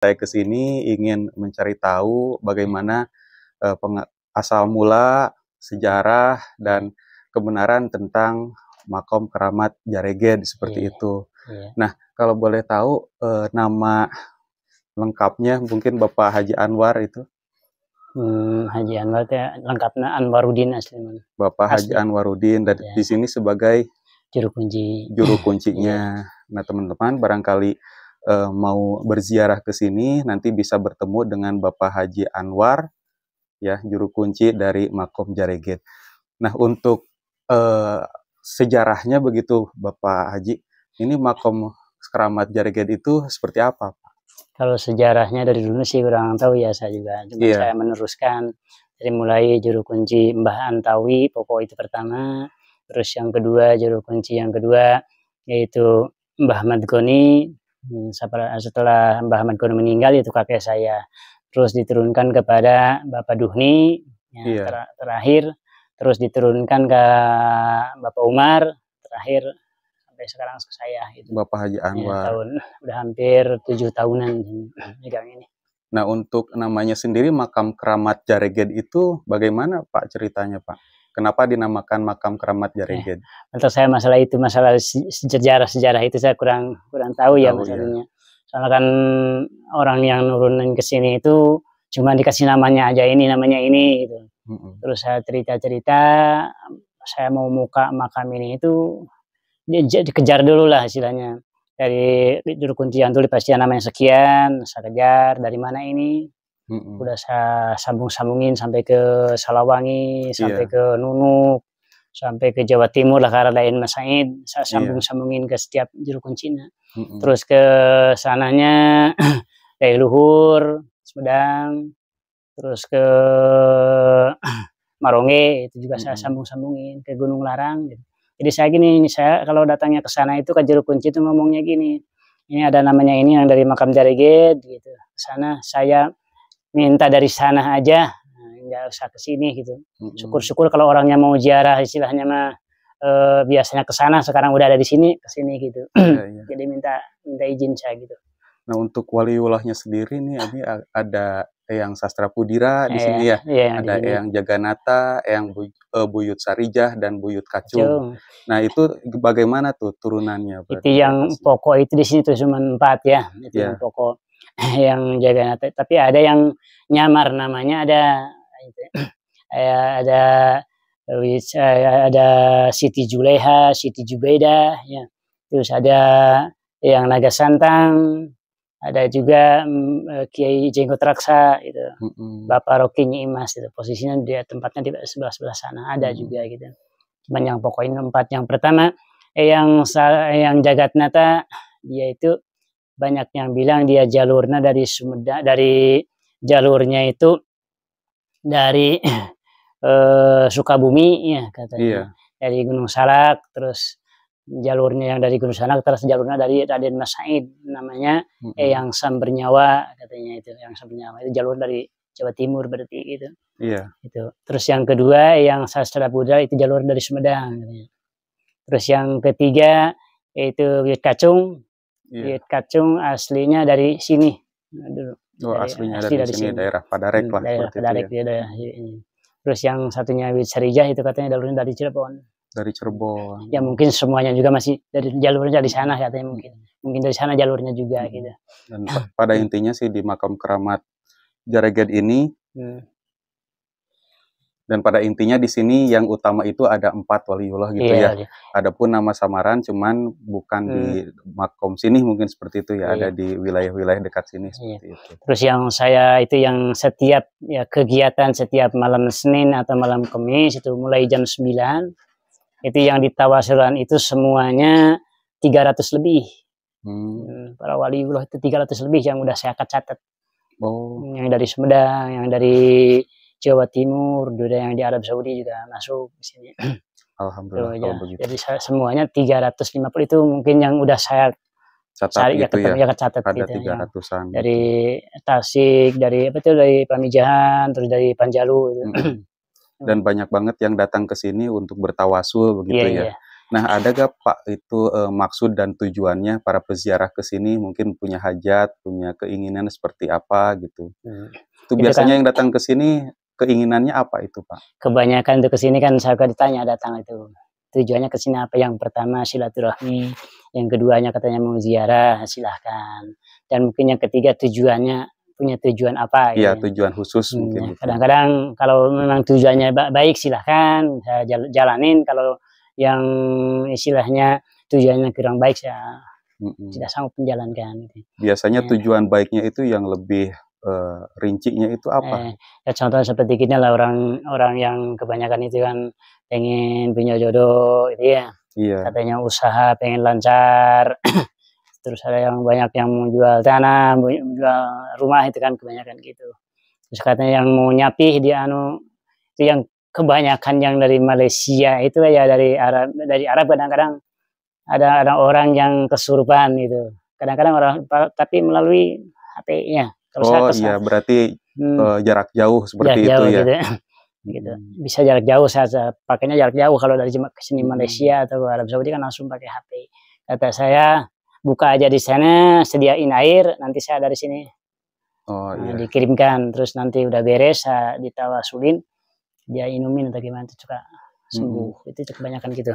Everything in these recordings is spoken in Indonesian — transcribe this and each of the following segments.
saya ke sini ingin mencari tahu bagaimana eh, asal mula, sejarah dan kebenaran tentang makom keramat Jaregen seperti yeah. itu. Yeah. Nah, kalau boleh tahu uh, nama lengkapnya mungkin Bapak Haji Anwar itu? Hmm, Haji Anwar itu lengkapnya Anwarudin asli Bapak asli. Haji Anwarudin dan yeah. di sini sebagai juru kunci. Juru kuncinya. yeah. Nah, teman-teman barangkali uh, mau berziarah ke sini nanti bisa bertemu dengan Bapak Haji Anwar ya juru kunci dari Makom Jareget. Nah, untuk uh, sejarahnya begitu Bapak Haji, ini Makom Keramat Jareget itu seperti apa, Pak? Kalau sejarahnya dari dulu sih kurang tahu ya saya juga, cuma yeah. saya meneruskan dari mulai juru kunci Mbah Antawi pokok itu pertama, terus yang kedua juru kunci yang kedua yaitu Mbah Madgoni, Hmm, setelah Mbah Ahmad Gono meninggal itu kakek saya terus diturunkan kepada Bapak Duhni ya, iya. ter terakhir terus diturunkan ke Bapak Umar terakhir sampai sekarang ke saya itu Bapak Haji iya, Anwar ya, tahun udah hampir tujuh tahunan megang ini Nah untuk namanya sendiri makam keramat Jareged itu bagaimana Pak ceritanya Pak? Kenapa dinamakan makam keramat Jareget? Ya, untuk saya masalah itu masalah sejarah-sejarah itu saya kurang kurang tahu, ya tahu ya masalahnya. Ya. Soalnya kan orang yang nurunin ke sini itu cuma dikasih namanya aja ini namanya ini gitu. Mm -hmm. Terus saya cerita-cerita saya mau muka makam ini itu dikejar dulu lah istilahnya dari dulu kuncian tuh pasti namanya sekian saya kejar dari mana ini hmm. udah saya sambung-sambungin sampai ke Salawangi iya. sampai yeah. ke Nunuk sampai ke Jawa Timur lah karena lain Mas Said saya iya. sambung-sambungin ke setiap juru kuncinya hmm. terus ke sananya dari Luhur Sumedang terus ke Maronge itu juga hmm. saya sambung-sambungin ke Gunung Larang gitu. Jadi saya gini, saya kalau datangnya ke sana itu ke juru kunci itu ngomongnya gini. Ini ada namanya ini yang dari makam Jarege gitu. Sana saya minta dari sana aja nah, nggak usah ke sini gitu syukur-syukur kalau orangnya mau ziarah istilahnya mah e, biasanya ke sana sekarang udah ada di sini ke sini gitu ya, ya. jadi minta minta izin saya gitu nah untuk waliullahnya sendiri nih ini ada yang sastra pudira di ya, sini ya, ya ada yang jaganata yang bu, e, buyut sarijah dan buyut kacung Cung. nah itu bagaimana tuh turunannya itu yang pokok itu di sini tuh cuma empat ya itu iya. yang pokok yang jaga nata tapi ada yang nyamar namanya ada ya. eh, ada eh, ada Siti Juleha, Siti Jubeda, ya. terus ada yang naga santang, ada juga mm, eh, Kiai Jenggot Raksa itu, Bapak Rokinya Imas itu posisinya dia tempatnya di sebelah sebelah sana ada -hmm. juga gitu. Cuman yang pokoknya empat yang pertama eh, yang yang jagat nata dia itu banyak yang bilang dia jalurnya dari Sumedang dari jalurnya itu dari eh, Sukabumi ya katanya iya. dari Gunung Salak terus jalurnya yang dari Gunung Salak terus jalurnya dari Raden Mas Said namanya mm -hmm. eh, yang sam bernyawa katanya itu yang sam bernyawa itu jalur dari Jawa Timur berarti itu iya itu terus yang kedua yang sastra Buddha itu jalur dari Sumedang katanya. terus yang ketiga yaitu Kacung yeah. kacung aslinya dari sini dulu. Oh, dari, aslinya asli dari, dari sini, sini, daerah Padarek lah. Hmm, daerah Padarek ya. dia daerah iya. Terus yang satunya Wit Sarijah itu katanya jalurnya dari Cirebon. Dari Cirebon. Ya mungkin semuanya juga masih dari jalurnya dari sana katanya mungkin. Hmm. Mungkin dari sana jalurnya juga hmm. gitu. Dan pada intinya sih di makam keramat Jareged ini hmm dan pada intinya di sini yang utama itu ada empat waliullah gitu iya, ya. Iya. Adapun nama samaran cuman bukan hmm. di makom sini mungkin seperti itu ya, iya. ada di wilayah-wilayah dekat sini iya. seperti itu. Terus yang saya itu yang setiap ya kegiatan setiap malam Senin atau malam Kamis itu mulai jam 9 itu yang di itu semuanya 300 lebih. Hmm. hmm. Para waliullah itu 300 lebih yang udah saya catat. Oh. Yang dari Semedang, yang dari Jawa Timur, juga yang di Arab Saudi juga masuk di sini. Alhamdulillah. ya. begitu. Jadi saya, semuanya 350 itu mungkin yang udah saya catat gitu ya, ya, ya, ya catat ada gitu, 300-an. Ya. Gitu. Dari Tasik, dari apa itu dari Pamijahan, terus dari Panjalu gitu. Dan mm. banyak banget yang datang ke sini untuk bertawasul begitu yeah, ya. Yeah. Nah, ada gak Pak itu eh, maksud dan tujuannya para peziarah ke sini mungkin punya hajat, punya keinginan seperti apa gitu. Hmm. Itu biasanya kan, yang datang ke sini keinginannya apa itu Pak? Kebanyakan untuk kesini kan saya ditanya datang itu tujuannya kesini apa? Yang pertama silaturahmi, yang keduanya katanya mau ziarah silahkan, dan mungkin yang ketiga tujuannya punya tujuan apa? Gitu iya ya. tujuan khusus hmm, mungkin. Ya. Gitu. Kadang-kadang kalau memang tujuannya baik silahkan saya jalanin, kalau yang istilahnya tujuannya kurang baik saya mm -mm. tidak sanggup menjalankan. Gitu. Biasanya ya. tujuan baiknya itu yang lebih uh, rincinya itu apa? Eh, ya contoh seperti gini lah orang orang yang kebanyakan itu kan pengen punya jodoh itu ya. Iya. Katanya usaha pengen lancar. Terus ada yang banyak yang mau jual tanah, mau jual rumah itu kan kebanyakan gitu. Terus katanya yang mau nyapih dia anu itu yang kebanyakan yang dari Malaysia itu ya dari Arab dari Arab kadang-kadang ada ada orang yang kesurupan gitu. Kadang-kadang orang tapi melalui HP-nya kalau oh iya, saya iya, berarti hmm, eh, jarak jauh iya, seperti jarak itu jauh, ya. Gitu. Ya. gitu. Hmm. Bisa jarak jauh saya pakainya jarak jauh kalau dari ke sini hmm. Malaysia atau Arab Saudi kan langsung pakai HP. Kata saya buka aja di sana, sediain air, nanti saya dari sini. Oh nah, iya. dikirimkan terus nanti udah beres saya ditawasulin dia inumin atau gimana itu juga hmm. sembuh. Hmm. Itu kebanyakan gitu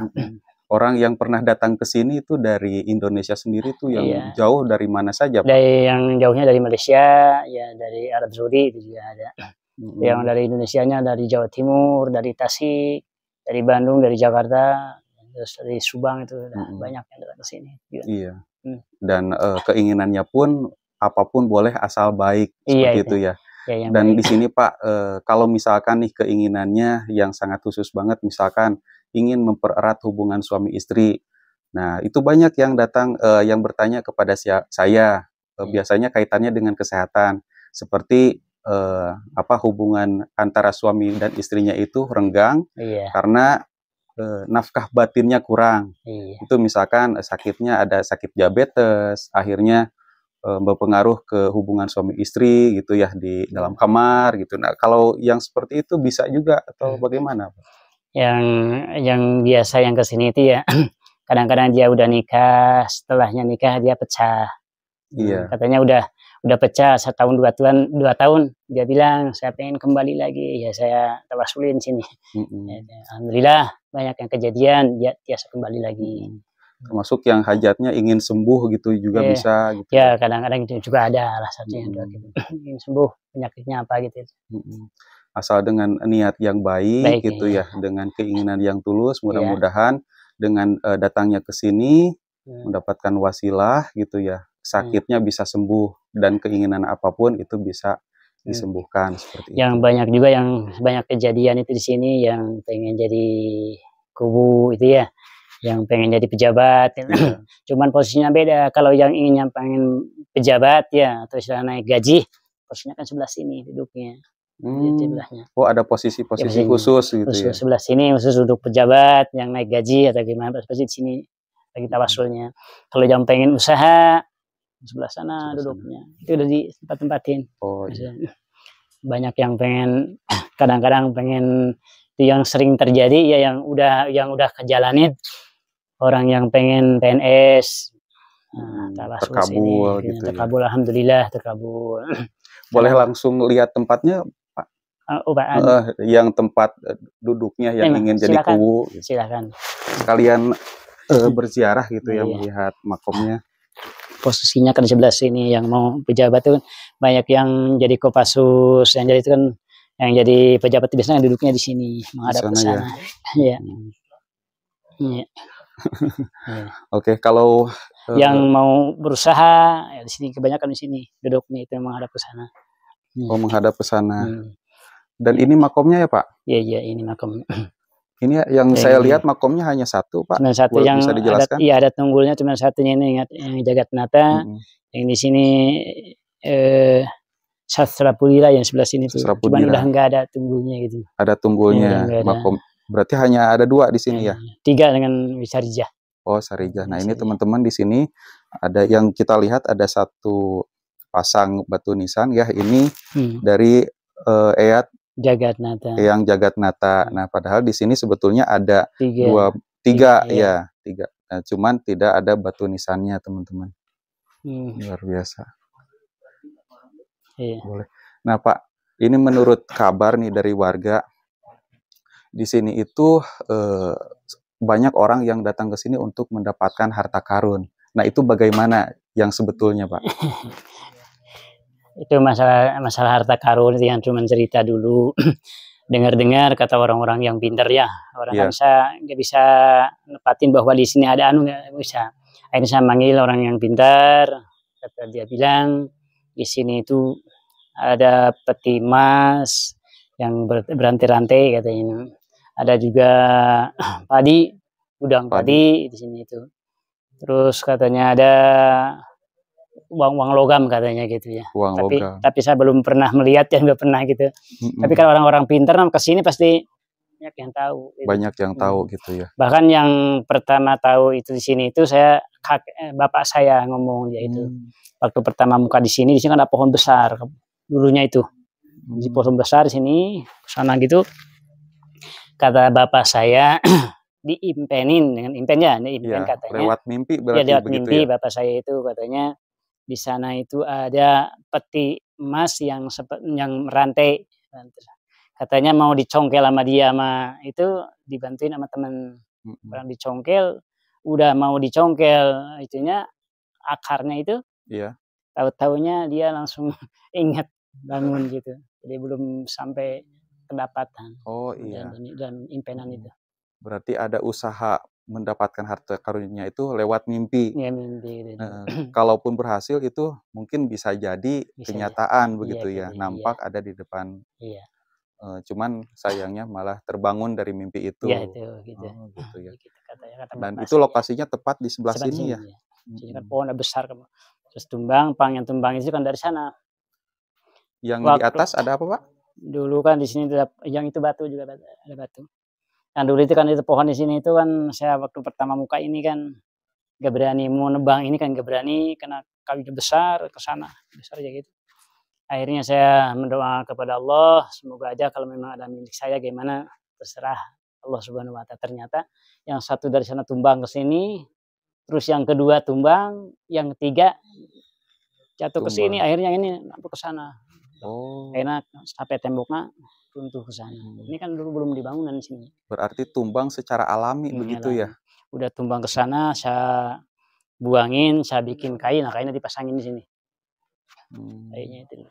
orang yang pernah datang ke sini itu dari Indonesia sendiri tuh yang iya. jauh dari mana saja Pak? dari yang jauhnya dari Malaysia ya dari Arab Saudi itu juga ada mm-hmm. yang dari Indonesianya dari Jawa Timur dari Tasik dari Bandung dari Jakarta terus dari Subang itu mm-hmm. banyak yang datang ke sini iya mm. dan uh, keinginannya pun apapun boleh asal baik iya, seperti itu, iya. itu ya Ya, yang Dan baik. di sini Pak, e, kalau misalkan nih keinginannya yang sangat khusus banget, misalkan ingin mempererat hubungan suami istri. Nah, itu banyak yang datang uh, yang bertanya kepada saya. Uh, biasanya kaitannya dengan kesehatan, seperti uh, apa hubungan antara suami dan istrinya itu renggang iya. karena uh, nafkah batinnya kurang. Iya. Itu misalkan sakitnya ada sakit diabetes, akhirnya berpengaruh ke hubungan suami istri gitu ya di iya. dalam kamar gitu. Nah, kalau yang seperti itu bisa juga atau hmm. bagaimana, yang yang biasa yang kesini itu ya kadang-kadang dia udah nikah setelahnya nikah dia pecah hmm, iya. katanya udah udah pecah setahun dua tahun dua tahun dia bilang saya pengen kembali lagi ya saya tawasulin sini mm-hmm. alhamdulillah banyak yang kejadian dia dia kembali lagi termasuk yang hajatnya ingin sembuh gitu juga yeah. bisa gitu ya kadang-kadang itu juga ada alasannya mm-hmm. gitu. ingin sembuh penyakitnya apa gitu mm-hmm asal dengan niat yang baik, baik gitu ya, ya dengan keinginan yang tulus iya. mudah-mudahan ya. dengan uh, datangnya ke sini iya. mendapatkan wasilah gitu ya sakitnya hmm. bisa sembuh dan keinginan apapun itu bisa iya. disembuhkan hmm. seperti yang banyak juga yang banyak kejadian itu di sini yang pengen jadi kubu itu ya yang pengen jadi pejabat ya. cuman posisinya beda kalau yang ingin yang pengen pejabat ya atau istilah naik gaji posisinya kan sebelah sini duduknya Hmm. Gitu oh ada posisi-posisi ya, khusus gitu khusus, ya. Sebelah sini khusus duduk pejabat yang naik gaji atau gimana pasti di sini lagi tawasulnya. Kalau jam pengen usaha sebelah sana sebelah duduknya. Sana. Itu udah di tempat-tempatin. Oh iya. Banyak yang pengen kadang-kadang pengen itu yang sering terjadi ya yang udah yang udah kejalanin orang yang pengen PNS nah, hmm, terkabul sini, gitu terkabul ya. alhamdulillah terkabul boleh langsung lihat tempatnya uh, ah, ubaan. Uh, eh, yang tempat eh, duduknya yang Ini, ingin silakan, jadi kubu. Silakan. Sekalian uh, berziarah gitu ya iya. melihat makomnya. Posisinya kan sebelah sini yang mau pejabat itu kan banyak yang jadi kopasus yang jadi itu kan yang jadi pejabat biasanya duduknya di sini menghadap ke sana. Ya. Iya. Hmm. Iya. iya. Oke, kalau yang uh, mau berusaha ya di sini kebanyakan di sini duduknya itu menghadap ke sana. mau Oh menghadap ke sana. Hmm. Dan ini makomnya ya Pak? Iya iya ini makom. Ini yang ya, saya ini. lihat makomnya hanya satu, Pak. Cuma satu Boleh yang bisa dijelaskan? iya, ada tunggulnya cuma satunya ini yang, yang jagat nata. Mm -hmm. Yang di sini eh sastra pulila yang sebelah sini tuh. Sastra Cuman udah enggak ada tunggulnya gitu. Ada tunggulnya ya, ada. makom. Berarti hanya ada dua di sini ya? ya? Tiga dengan wisarija. Oh, Sarijah. Nah, ini teman-teman di sini ada yang kita lihat ada satu pasang batu nisan ya ini hmm. dari uh, Eyat Jagat Jagatnata. Yang Jagat Jagatnata. Nah, padahal di sini sebetulnya ada tiga. dua tiga, tiga ya, tiga. Nah, cuman tidak ada batu nisannya, teman-teman. Hmm. Luar biasa. Iya. Boleh. Nah, Pak, ini menurut kabar nih dari warga di sini itu eh, banyak orang yang datang ke sini untuk mendapatkan harta karun. Nah, itu bagaimana yang sebetulnya, Pak? itu masalah masalah harta karun yang cuma cerita dulu dengar-dengar kata orang-orang yang pintar ya orang yeah. bisa nggak bisa nepatin bahwa di sini ada anu nggak bisa akhirnya saya manggil orang yang pintar kata dia bilang di sini itu ada peti emas yang ber, berantai-rantai katanya ada juga padi udang padi, padi di sini itu terus katanya ada uang-uang logam katanya gitu ya. Uang tapi, logam. Tapi saya belum pernah melihat ya, nggak pernah gitu. Mm-mm. Tapi kalau orang-orang pintar ke kan sini pasti banyak yang tahu. Gitu. Banyak yang tahu mm. gitu ya. Bahkan yang pertama tahu itu di sini itu saya eh, bapak saya ngomong dia itu. Hmm. Waktu pertama muka di sini di sini kan ada pohon besar dulunya itu. Hmm. Di mm. pohon besar di sini sana gitu. Kata bapak saya diimpenin dengan impen ini impen ya, iya, katanya. Lewat mimpi iya, berarti ya, lewat begitu mimpi ya? bapak saya itu katanya di sana itu ada peti emas yang yang rantai Katanya mau dicongkel sama dia sama itu dibantuin sama teman hmm. orang dicongkel udah mau dicongkel itunya akarnya itu iya tahu taunya dia langsung ingat bangun gitu jadi belum sampai kedapatan oh iya dan, dan impenan itu berarti ada usaha mendapatkan harta karunnya itu lewat mimpi. Ya, mimpi. Gitu. Nah, kalaupun berhasil itu mungkin bisa jadi bisa kenyataan ya. begitu ya, ya. nampak ya. ada di depan. Iya. E, cuman sayangnya malah terbangun dari mimpi itu. Iya itu gitu. Oh, gitu ya. Ah, gitu Dan itu ya. lokasinya ya. tepat di sebelah, sebelah sini, ya. sini ya. Jadi kan pohon besar terus tumbang, pang yang tumbang itu kan dari sana. Yang Waktu, di atas ada apa, Pak? Dulu kan di sini ada yang itu batu juga ada batu. Kan dulu itu kan itu pohon di sini itu kan saya waktu pertama muka ini kan gak berani mau nebang ini kan gak berani karena kayu besar ke sana besar aja gitu. Akhirnya saya mendoa kepada Allah semoga aja kalau memang ada milik saya gimana terserah Allah Subhanahu wa taala. Ternyata yang satu dari sana tumbang ke sini, terus yang kedua tumbang, yang ketiga jatuh ke sini akhirnya ini ke sana. Oh. Enak sampai temboknya runtuh ke sana. Hmm. Ini kan dulu belum dibangunan sini. Berarti tumbang secara alami ini iya, begitu ya? Udah tumbang ke sana, saya buangin, saya bikin kain, nah kainnya dipasangin di sini. Hmm. Kainnya itu.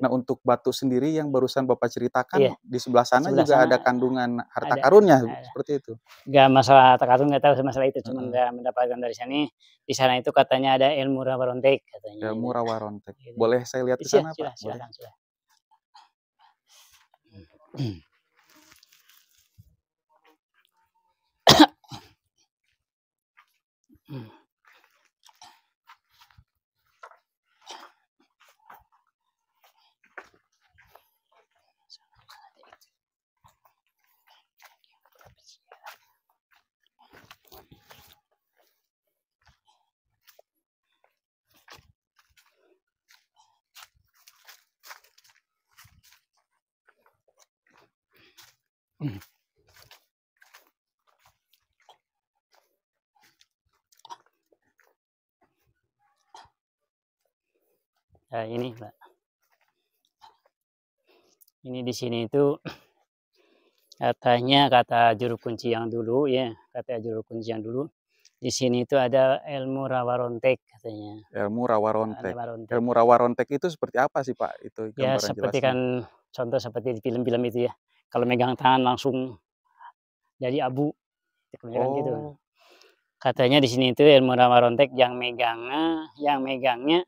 Nah untuk batu sendiri yang barusan Bapak ceritakan iya. di sebelah sana sebelah juga ada kandungan harta ada, karunnya ada. seperti itu. Gak masalah harta karun gak tahu masalah itu, cuma hmm. mendapatkan dari sini. Di sana itu katanya ada ilmu rawarontek katanya. Ilmu gitu. rawarontek. Gitu. Boleh saya lihat di sana Pak? Silah, silah, silah. 嗯。嗯。Eh, ini Pak. Ini di sini itu katanya kata juru kunci yang dulu ya, kata juru kunci yang dulu di sini itu ada ilmu rawarontek katanya. Ilmu rawarontek. rawarontek. Ilmu rawarontek itu seperti apa sih Pak? Itu ya seperti jelasnya. kan contoh seperti di film-film itu ya. Kalau megang tangan langsung jadi abu. Gitu. oh. gitu. Katanya di sini itu ilmu rawarontek yang megangnya, yang megangnya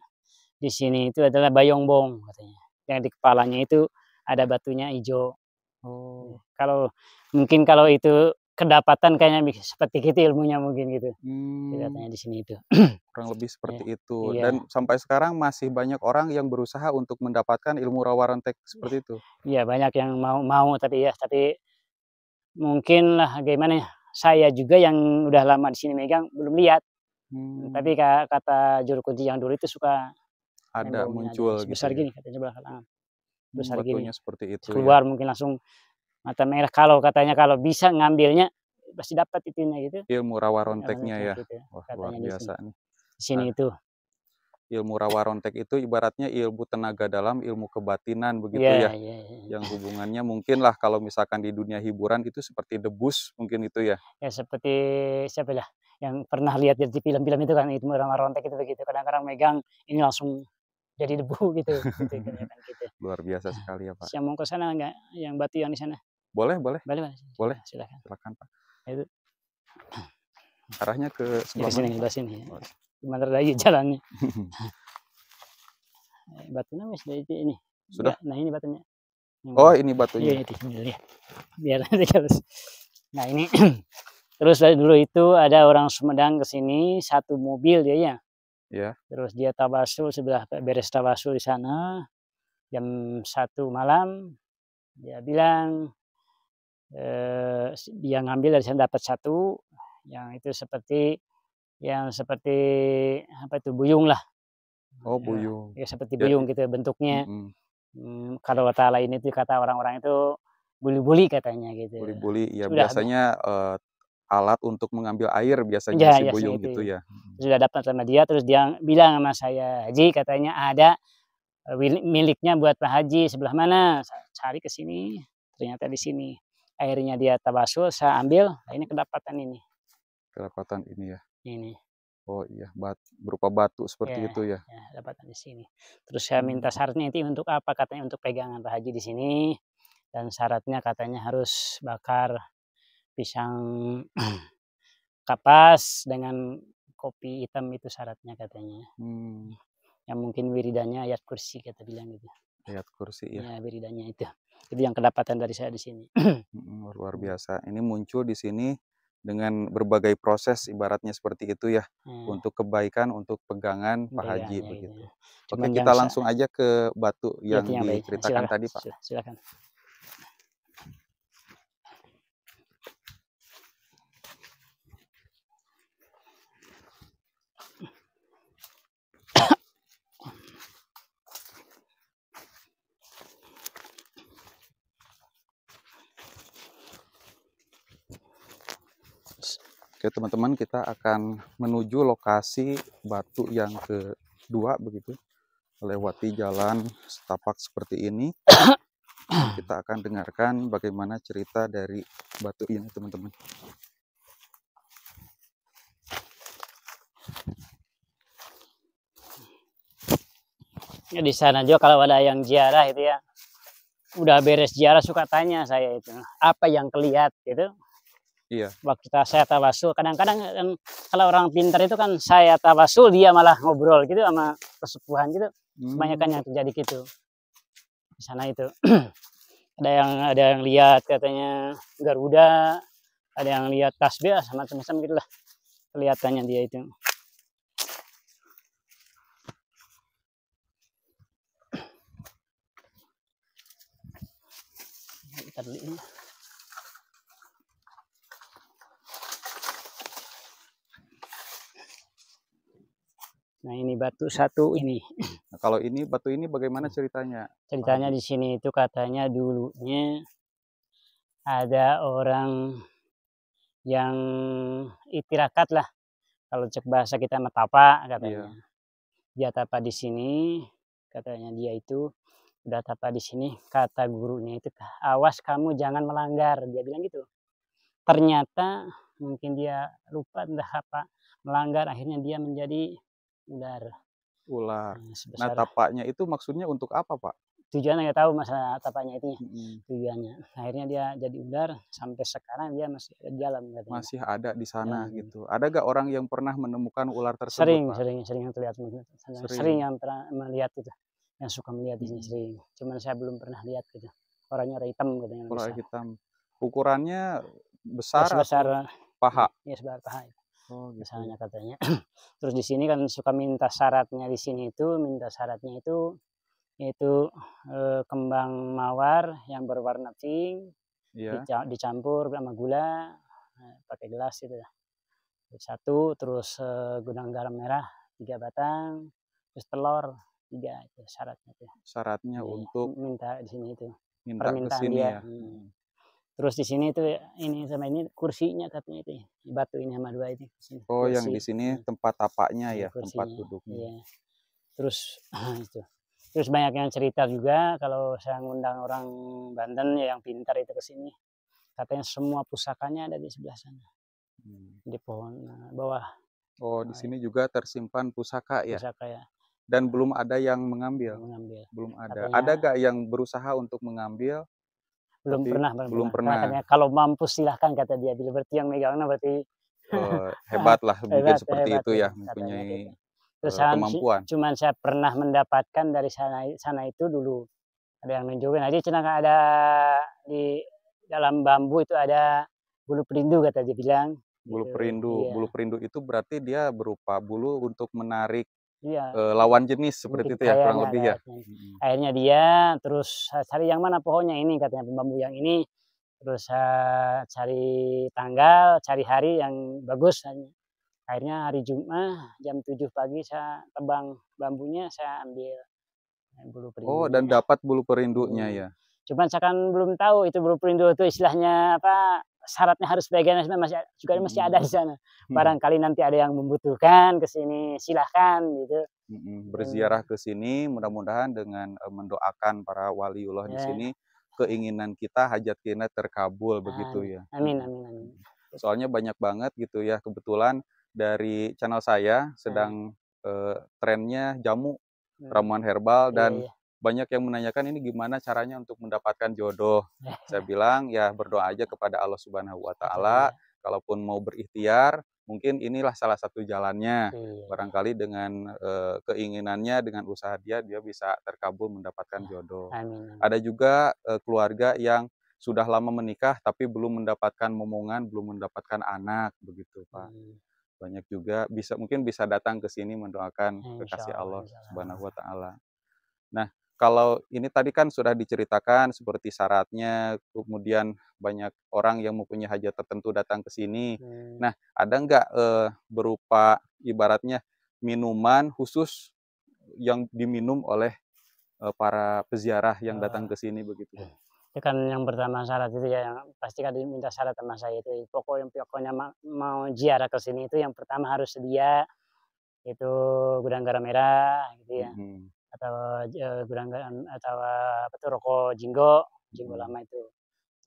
di sini itu adalah bayongbong katanya. Yang di kepalanya itu ada batunya hijau. Oh. Iya. Kalau mungkin kalau itu kedapatan kayaknya seperti gitu ilmunya mungkin gitu. Hmm. Katanya di sini itu. Kurang lebih iya. seperti ya. itu. Ya. Dan sampai sekarang masih banyak orang yang berusaha untuk mendapatkan ilmu rawarantek seperti itu. Iya, banyak yang mau mau tapi ya tapi mungkin lah gimana ya, Saya juga yang udah lama di sini megang belum lihat. Hmm. Tapi kata juru kunci yang dulu itu suka ada muncul gitu besar besar ya. gitu. gini katanya sebelah kanan hmm, besar Batunya gini seperti itu ya. keluar ya. mungkin langsung mata merah kalau katanya kalau bisa ngambilnya pasti dapat itunya gitu ilmu rawa iya, ronteknya ya, gitu ya, Wah, luar biasa di nih di sini nah, itu ilmu rawa rontek itu ibaratnya ilmu tenaga dalam ilmu kebatinan begitu yeah, ya yeah, yeah. Iya. yang hubungannya mungkin lah kalau misalkan di dunia hiburan itu seperti debus mungkin itu ya ya seperti siapa ya yang pernah lihat di film-film itu kan itu rawa rontek itu begitu kadang-kadang megang ini langsung jadi debu gitu. gitu, gitu. Luar biasa sekali ya Pak. Siapa mau ke sana nggak yang batu yang di sana? Boleh, boleh. Boleh, boleh. boleh. Silakan. Silakan Pak. Itu. Arahnya ke sebelah sini, sebelah sini. Ya. lagi jalannya. Eh, batu namanya sudah itu ini. Sudah. Nah, ini batunya. Yang oh, ini batunya. Iya, itu. Lihat. Ya. Biar nanti kalau Nah, ini Terus dari dulu itu ada orang Sumedang ke sini satu mobil dia ya yeah. terus dia tawasul sebelah beres tabasul di sana jam satu malam dia bilang eh, yang ngambil dari sana dapat satu yang itu seperti yang seperti apa itu buyung lah oh ya, buyung ya, ya seperti buyung yeah. gitu bentuknya mm -hmm. kalau kata lain itu kata orang-orang itu buli-buli katanya gitu buli-buli ya Sudah biasanya uh, alat untuk mengambil air biasanya ya, si ya, Buyung gitu ya. ya. Sudah dapat sama dia terus dia bilang sama saya, "Haji, katanya ada e, miliknya buat Pak Haji sebelah mana?" cari ke sini, ternyata di sini. Airnya dia tabasul, saya ambil, nah ini kedapatan ini. Kedapatan ini ya. Ini. Oh iya, bat, berupa batu seperti ya, itu ya. ya. Dapatan di sini. Terus saya minta syaratnya itu untuk apa? Katanya untuk pegangan Pak Haji di sini. Dan syaratnya katanya harus bakar pisang kapas dengan kopi hitam itu syaratnya katanya. Hmm. Yang mungkin wiridanya ayat kursi kata bilang gitu. Ayat kursi ya. Ya wiridanya itu. Itu yang kedapatan dari saya di sini. Hmm, luar biasa. Ini muncul di sini dengan berbagai proses ibaratnya seperti itu ya hmm. untuk kebaikan untuk pegangan Pak iya, Haji iya, begitu. Ya. Oke kita langsung aja ke batu yang, yang diceritakan tadi Pak. silakan. Oke teman-teman kita akan menuju lokasi batu yang kedua begitu Lewati jalan setapak seperti ini kita akan dengarkan bagaimana cerita dari batu ini teman-teman ya, di sana juga kalau ada yang ziarah itu ya udah beres ziarah suka tanya saya itu apa yang kelihat gitu Iya. Waktu saya tawasul, kadang-kadang kalau orang pintar itu kan saya tawasul dia malah ngobrol gitu sama kesepuhan gitu. Hmm. Kebanyakan yang hmm. terjadi gitu. Di sana itu. ada yang ada yang lihat katanya Garuda, ada yang lihat tasbih ah, sama teman-teman gitu lah. Kelihatannya dia itu. Kita Nah ini batu satu ini. Nah, kalau ini batu ini bagaimana ceritanya? Ceritanya di sini itu katanya dulunya ada orang yang itirakat lah. Kalau cek bahasa kita metapa katanya. Iya. Dia tapa di sini, katanya dia itu udah tapa di sini. Kata gurunya itu, awas kamu jangan melanggar. Dia bilang gitu. Ternyata mungkin dia lupa entah apa melanggar akhirnya dia menjadi ular. Ular. Nah tapaknya itu maksudnya untuk apa pak? Tujuannya nggak tahu masalah tapaknya itu ya. hmm. tujuannya. Akhirnya dia jadi ular sampai sekarang dia masih jalan. Katanya. Masih ada di sana hmm. gitu. Ada gak orang yang pernah menemukan ular tersebut? Sering, pak? sering, sering yang terlihat. Sering, sering yang pernah melihat itu. Yang suka melihat hmm. sering. Cuman saya belum pernah lihat gitu. Orangnya orang hitam katanya. Orang hitam. Ukurannya besar. Besar. paha. Ya sebesar paha. itu. Oh, gitu. Misalnya katanya. Terus di sini kan suka minta syaratnya di sini itu minta syaratnya itu yaitu e, kembang mawar yang berwarna pink yeah. dicampur sama gula eh, pakai gelas itu ya satu terus e, gudang garam merah tiga batang terus telur tiga itu syaratnya itu syaratnya iya, untuk minta di sini itu minta permintaan dia ya? hmm. Terus di sini itu ini sama ini kursinya katanya itu ya, batu ini sama dua itu. Oh, kursi. yang di sini oh, hmm. tempat tapaknya iya, ya, kursinya, tempat duduknya. Iya. Terus ah, itu. Terus banyak yang cerita juga kalau saya ngundang orang Banten ya yang pintar itu ke sini. Katanya semua pusakanya ada di sebelah sana. Hmm. Di pohon eh, bawah. Oh, di nah, sini juga tersimpan pusaka ya. Pusaka ya dan belum ada yang mengambil. mengambil. Belum ada. Katanya, ada gak yang berusaha untuk mengambil? belum Tapi, pernah belum, belum pernah, pernah. Katanya, kalau mampu silahkan kata dia bila berarti yang megangnya berarti oh, ah, hebat lah mungkin hebat, seperti hebat, itu ya, ya mempunyai gitu. Terus uh, kemampuan cuman saya pernah mendapatkan dari sana sana itu dulu ada yang nunjukin aja nah, cina kan ada di dalam bambu itu ada bulu perindu kata dia bilang bulu gitu. perindu iya. bulu perindu itu berarti dia berupa bulu untuk menarik iya. e, lawan jenis seperti Mungkin itu ya kurang lebih ya. Akhirnya. akhirnya dia terus cari yang mana pohonnya ini katanya bambu yang ini terus uh, cari tanggal, cari hari yang bagus. Akhirnya hari Jumat jam 7 pagi saya tebang bambunya, saya ambil bulu perindu. Oh, dan dapat bulu perindunya ya. Hmm. Cuman saya kan belum tahu itu bulu perindu itu istilahnya apa syaratnya harus bagian masih juga masih ada di hmm. sana. Hmm. Barangkali nanti ada yang membutuhkan ke sini, silahkan gitu. Hmm, berziarah ke sini, mudah-mudahan dengan eh, mendoakan para waliullah yeah. di ya. sini keinginan kita hajat kita terkabul begitu ya. Amin amin amin. Soalnya banyak banget gitu ya kebetulan dari channel saya ya, ya. sedang eh, trennya jamu ramuan herbal iya, dan iya, banyak yang menanyakan ini gimana caranya untuk mendapatkan jodoh. Saya bilang ya berdoa aja kepada Allah Subhanahu wa taala, iya. kalaupun mau berikhtiar, mungkin inilah salah satu jalannya. Iya. Barangkali dengan e, keinginannya dengan usaha dia dia bisa terkabul mendapatkan nah, jodoh. Amin. Ada juga e, keluarga yang sudah lama menikah tapi belum mendapatkan momongan, belum mendapatkan anak begitu, Pak. Hmm. banyak juga bisa mungkin bisa datang ke sini mendoakan kekasih Allah Subhanahu wa taala. Nah, kalau ini tadi kan sudah diceritakan seperti syaratnya, kemudian banyak orang yang mempunyai hajat tertentu datang ke sini. Hmm. Nah, ada nggak e, berupa ibaratnya minuman khusus yang diminum oleh e, para peziarah yang datang ke sini ah, begitu? Itu kan yang pertama syarat itu ya, yang pasti kan diminta syarat sama saya itu. yang pokoknya mau ziarah ke sini itu yang pertama harus sedia itu gudang garam merah gitu ya. Hmm atau uh, eh, gudang atau eh, apa tuh rokok jinggo jinggo hmm. lama itu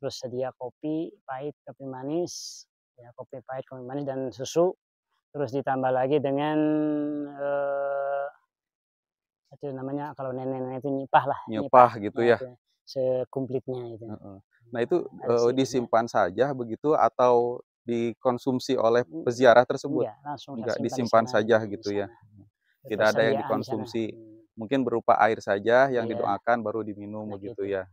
terus sedia kopi pahit kopi manis ya kopi pahit kopi manis dan susu terus ditambah lagi dengan eh, uh, itu namanya kalau nenek-nenek itu nyipah lah nyipah, nyipah gitu ya, gitu ya sekumplitnya itu uh-uh. nah itu uh, disimpan ya. saja begitu atau dikonsumsi oleh hmm, peziarah tersebut iya, langsung nggak disimpan di sana, saja di gitu ya tidak ada yang dikonsumsi di hmm mungkin berupa air saja yang yeah. didoakan baru diminum nah, begitu ya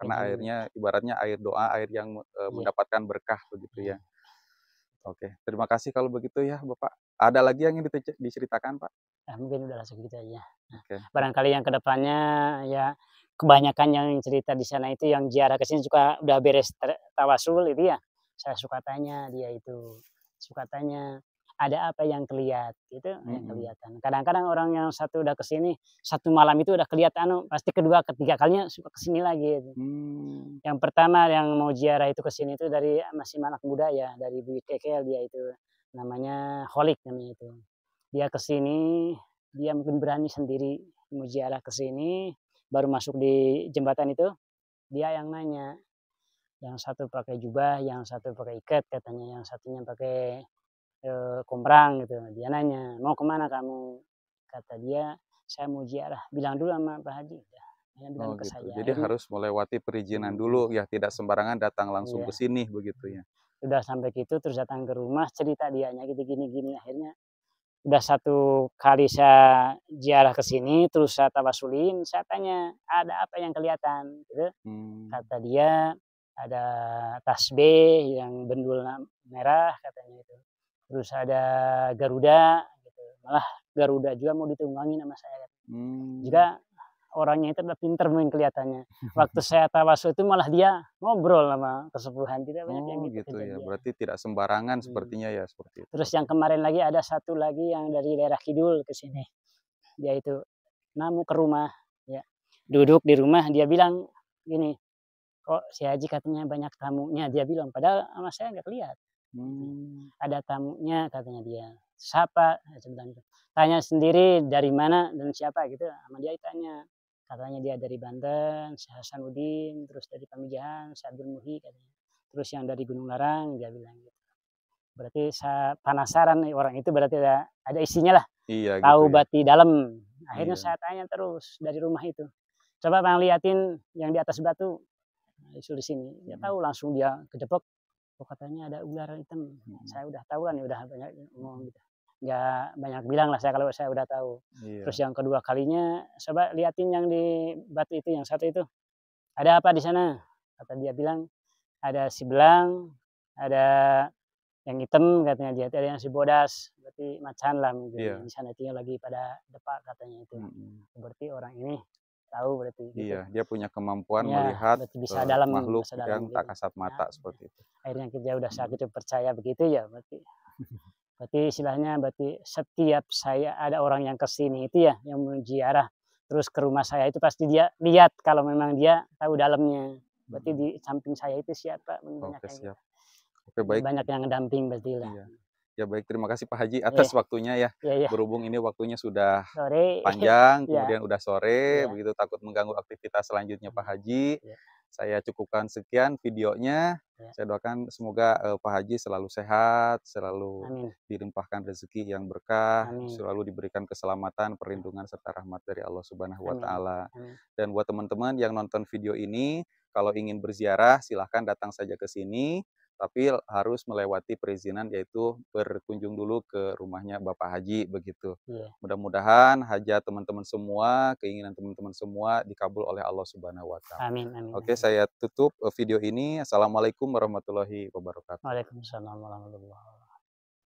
karena mm airnya ibaratnya air doa air yang yeah. mendapatkan berkah begitu ya iya. oke terima kasih kalau begitu ya bapak ada lagi yang ingin diceritakan pak nah, mungkin udah langsung gitu aja nah, okay. barangkali yang kedepannya ya kebanyakan yang cerita di sana itu yang jarak ke sini suka udah beres tawasul itu ya saya suka tanya dia itu suka tanya ada apa yang kelihatan gitu mm -hmm. yang kelihatan kadang-kadang orang yang satu udah kesini satu malam itu udah kelihatan pasti kedua ketiga kalinya suka kesini lagi gitu. mm. yang pertama yang mau ziarah itu kesini itu dari ah, masih anak muda ya dari Bu Kekel dia itu namanya Holik namanya itu dia kesini dia mungkin berani sendiri mau ziarah kesini baru masuk di jembatan itu dia yang nanya yang satu pakai jubah yang satu pakai ikat katanya yang satunya pakai e, eh, Kombrang gitu dia nanya mau kemana kamu kata dia saya mau ziarah bilang dulu sama Pak Haji ya, bilang oh, ke gitu. saya jadi harus melewati perizinan hmm. dulu ya tidak sembarangan datang langsung iya. ke sini begitu hmm. ya sudah sampai gitu terus datang ke rumah cerita dianya gitu gini gini akhirnya udah satu kali saya ziarah ke sini terus saya tawasulin saya tanya ada apa yang kelihatan gitu hmm. kata dia ada tasbih yang bendul merah katanya itu terus ada Garuda gitu. malah Garuda juga mau ditunggangi nama saya hmm. juga orangnya itu udah pinter main kelihatannya waktu saya tawasul itu malah dia ngobrol sama kesepuhan tidak banyak yang oh, gitu, gitu ya berarti tidak sembarangan hmm. sepertinya ya seperti itu. terus yang kemarin lagi ada satu lagi yang dari daerah kidul ke sini dia itu namu ke rumah ya duduk di rumah dia bilang gini kok si Haji katanya banyak tamunya dia bilang padahal sama saya nggak lihat. Gitu. Hmm. Ada tamunya katanya dia. Siapa? Gitu. Tanya sendiri dari mana dan siapa gitu. Sama dia tanya. Katanya dia dari Banten, si Hasanuddin, terus dari Pamijahan, si Abdul Muhi katanya. Terus yang dari Gunung Larang dia bilang gitu. Berarti saya penasaran orang itu berarti ada, ada isinya lah. Iya, gitu Tahu gitu, bati ya. dalam. Akhirnya iya. saya tanya terus dari rumah itu. Coba Bang liatin yang di atas batu. Isu di sini. Dia hmm. tahu langsung dia kejepok oh katanya ada ular hitam hmm. saya udah tahu kan ya udah banyak hmm. ngomong gitu nggak banyak bilang lah saya kalau saya udah tahu iya. terus yang kedua kalinya coba liatin yang di batu itu yang satu itu ada apa di sana kata dia bilang ada si belang ada yang hitam katanya dia ada yang si bodas berarti macan lah mungkin Iya. di sana itu lagi pada depak katanya itu mm -hmm. berarti orang ini tahu berarti gitu. iya dia punya kemampuan ya, melihat bisa ke eh, dalam, makhluk bisa dalam, yang tak kasat nah, mata ya. seperti itu akhirnya kita udah hmm. itu percaya begitu ya berarti berarti istilahnya berarti setiap saya ada orang yang kesini itu ya yang menziarah terus ke rumah saya itu pasti dia lihat kalau memang dia tahu dalamnya berarti hmm. di samping saya itu siapa oke gitu. siap oke baik banyak yang damping berarti lah iya. Ya baik, terima kasih Pak Haji iya. atas yeah. waktunya ya. Yeah, yeah. Berhubung ini waktunya sudah sore. Eh, panjang, iya. kemudian udah sore, iya. begitu takut mengganggu aktivitas selanjutnya Pak Haji. Saya cukupkan sekian videonya. Saya doakan semoga uh, Pak Haji selalu sehat, selalu Amin. dilimpahkan rezeki yang berkah, Amin. selalu diberikan keselamatan, perlindungan serta rahmat dari Allah Subhanahu wa taala. Dan buat teman-teman yang nonton video ini, kalau ingin berziarah silahkan datang saja ke sini tapi harus melewati perizinan yaitu berkunjung dulu ke rumahnya Bapak Haji begitu. Yeah. Mudah-mudahan hajat teman-teman semua, keinginan teman-teman semua dikabul oleh Allah Subhanahu wa taala. Amin amin. Oke, saya tutup eh, video ini. Assalamualaikum warahmatullahi wabarakatuh. Waalaikumsalam warahmatullahi wabarakatuh.